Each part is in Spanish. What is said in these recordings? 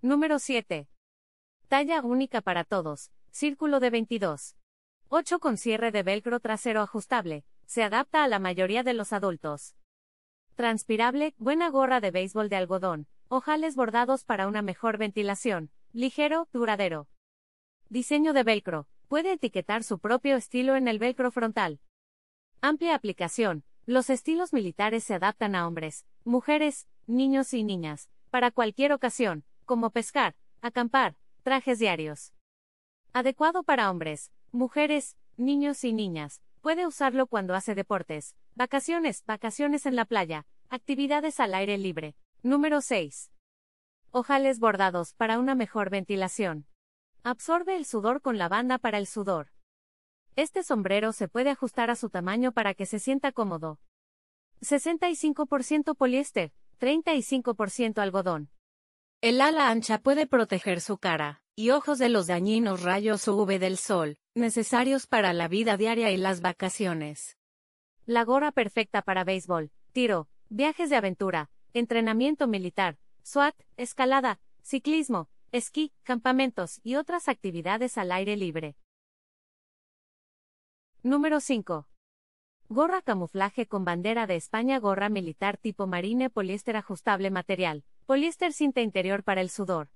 Número 7. Talla única para todos, círculo de 22. 8 con cierre de velcro trasero ajustable, se adapta a la mayoría de los adultos. Transpirable, buena gorra de béisbol de algodón, ojales bordados para una mejor ventilación, ligero, duradero. Diseño de velcro, puede etiquetar su propio estilo en el velcro frontal. Amplia aplicación, los estilos militares se adaptan a hombres, mujeres, niños y niñas, para cualquier ocasión, como pescar, acampar, trajes diarios. Adecuado para hombres, mujeres, niños y niñas. Puede usarlo cuando hace deportes, vacaciones, vacaciones en la playa, actividades al aire libre. Número 6. Ojales bordados para una mejor ventilación. Absorbe el sudor con la banda para el sudor. Este sombrero se puede ajustar a su tamaño para que se sienta cómodo. 65% poliéster, 35% algodón. El ala ancha puede proteger su cara y ojos de los dañinos rayos UV del sol, necesarios para la vida diaria y las vacaciones. La gorra perfecta para béisbol, tiro, viajes de aventura, entrenamiento militar, SWAT, escalada, ciclismo, esquí, campamentos y otras actividades al aire libre. Número 5. Gorra camuflaje con bandera de España Gorra militar tipo marine poliéster ajustable material, Poliéster cinta interior para el sudor.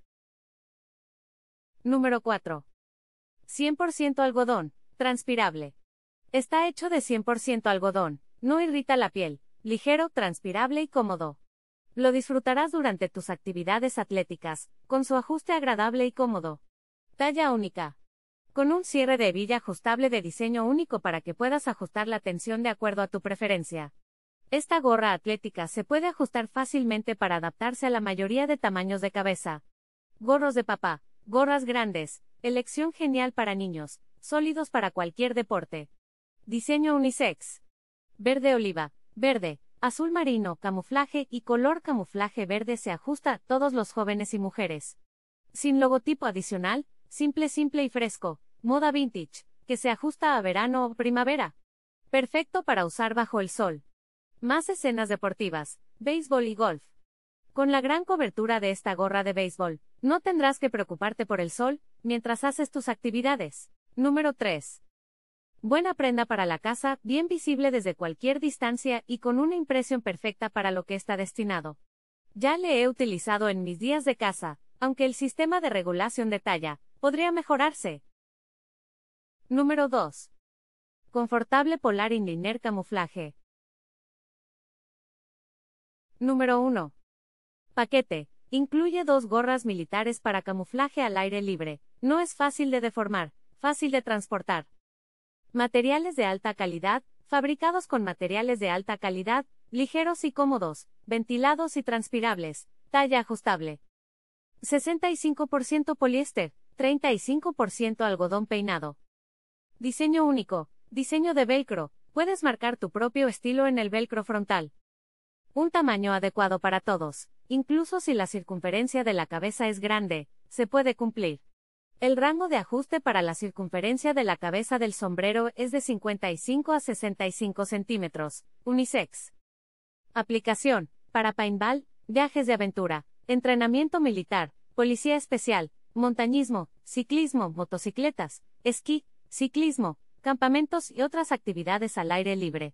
Número 4. 100% algodón, transpirable. Está hecho de 100% algodón, no irrita la piel, ligero, transpirable y cómodo. Lo disfrutarás durante tus actividades atléticas, con su ajuste agradable y cómodo. Talla única. Con un cierre de hebilla ajustable de diseño único para que puedas ajustar la tensión de acuerdo a tu preferencia. Esta gorra atlética se puede ajustar fácilmente para adaptarse a la mayoría de tamaños de cabeza. Gorros de papá, gorras grandes, elección genial para niños, sólidos para cualquier deporte. Diseño unisex. Verde oliva, verde, azul marino, camuflaje y color camuflaje verde se ajusta a todos los jóvenes y mujeres. Sin logotipo adicional, simple simple y fresco, moda vintage, que se ajusta a verano o primavera. Perfecto para usar bajo el sol. Más escenas deportivas, béisbol y golf. Con la gran cobertura de esta gorra de béisbol, no tendrás que preocuparte por el sol mientras haces tus actividades. Número 3. Buena prenda para la casa, bien visible desde cualquier distancia y con una impresión perfecta para lo que está destinado. Ya le he utilizado en mis días de casa, aunque el sistema de regulación de talla podría mejorarse. Número 2. Confortable Polar y Camuflaje. Número 1. Paquete. Incluye dos gorras militares para camuflaje al aire libre. No es fácil de deformar, fácil de transportar. Materiales de alta calidad, fabricados con materiales de alta calidad, ligeros y cómodos, ventilados y transpirables, talla ajustable. 65% poliéster, 35% algodón peinado. Diseño único, diseño de velcro, puedes marcar tu propio estilo en el velcro frontal. Un tamaño adecuado para todos, incluso si la circunferencia de la cabeza es grande, se puede cumplir. El rango de ajuste para la circunferencia de la cabeza del sombrero es de 55 a 65 centímetros, unisex. Aplicación, para paintball, viajes de aventura, entrenamiento militar, policía especial, montañismo, ciclismo, motocicletas, esquí, ciclismo, campamentos y otras actividades al aire libre.